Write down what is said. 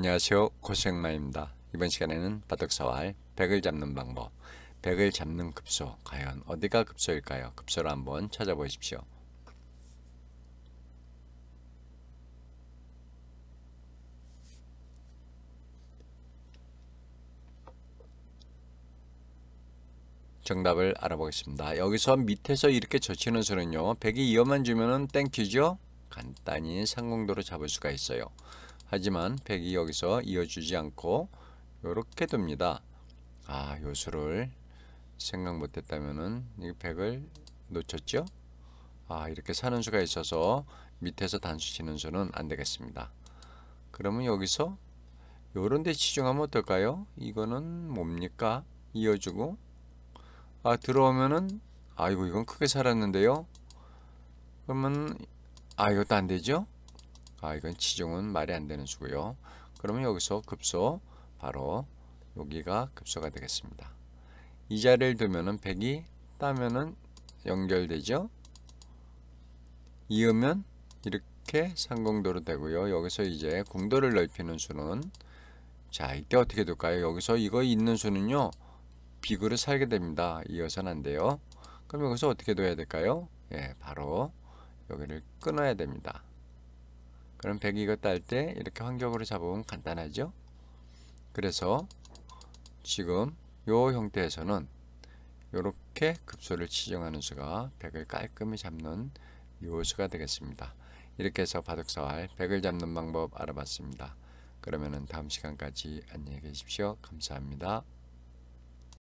안녕하세요 고생마입니다 이번 시간에는 바둑사활 100을 잡는 방법 100을 잡는 급소 과연 어디가 급소일까요 급소를 한번 찾아보십시오 정답을 알아보겠습니다 여기서 밑에서 이렇게 젖히는 수는요 100이 2만 주면은 땡큐죠 간단히 상공도로 잡을 수가 있어요 하지만 백이 여기서 이어주지 않고 이렇게 둡니다. 아 요수를 생각 못했다면은 이1을 놓쳤죠? 아 이렇게 사는 수가 있어서 밑에서 단수 치는 수는 안 되겠습니다. 그러면 여기서 요런데 치중하면 어떨까요? 이거는 뭡니까? 이어주고 아 들어오면은 아이고 이건 크게 살았는데요. 그러면 아 이것도 안 되죠? 아 이건 치중은 말이 안 되는 수고요. 그러면 여기서 급소 바로 여기가 급소가 되겠습니다. 이 자리를 두면은 100이 따면은 연결되죠. 이으면 이렇게 상공도로 되고요. 여기서 이제 공도를 넓히는 수는 자 이때 어떻게 될까요? 여기서 이거 있는 수는요. 비그를 살게 됩니다. 이어서는 안 돼요. 그럼 여기서 어떻게 둬야 될까요? 예, 바로 여기를 끊어야 됩니다. 그럼 100 이것도 할때 이렇게 환경으로 잡으면 간단하죠 그래서 지금 요 형태에서는 이렇게 급소를 지정하는 수가 1을 깔끔히 잡는 요수가 되겠습니다 이렇게 해서 바둑사활 1을 잡는 방법 알아봤습니다 그러면 다음 시간까지 안녕히 계십시오 감사합니다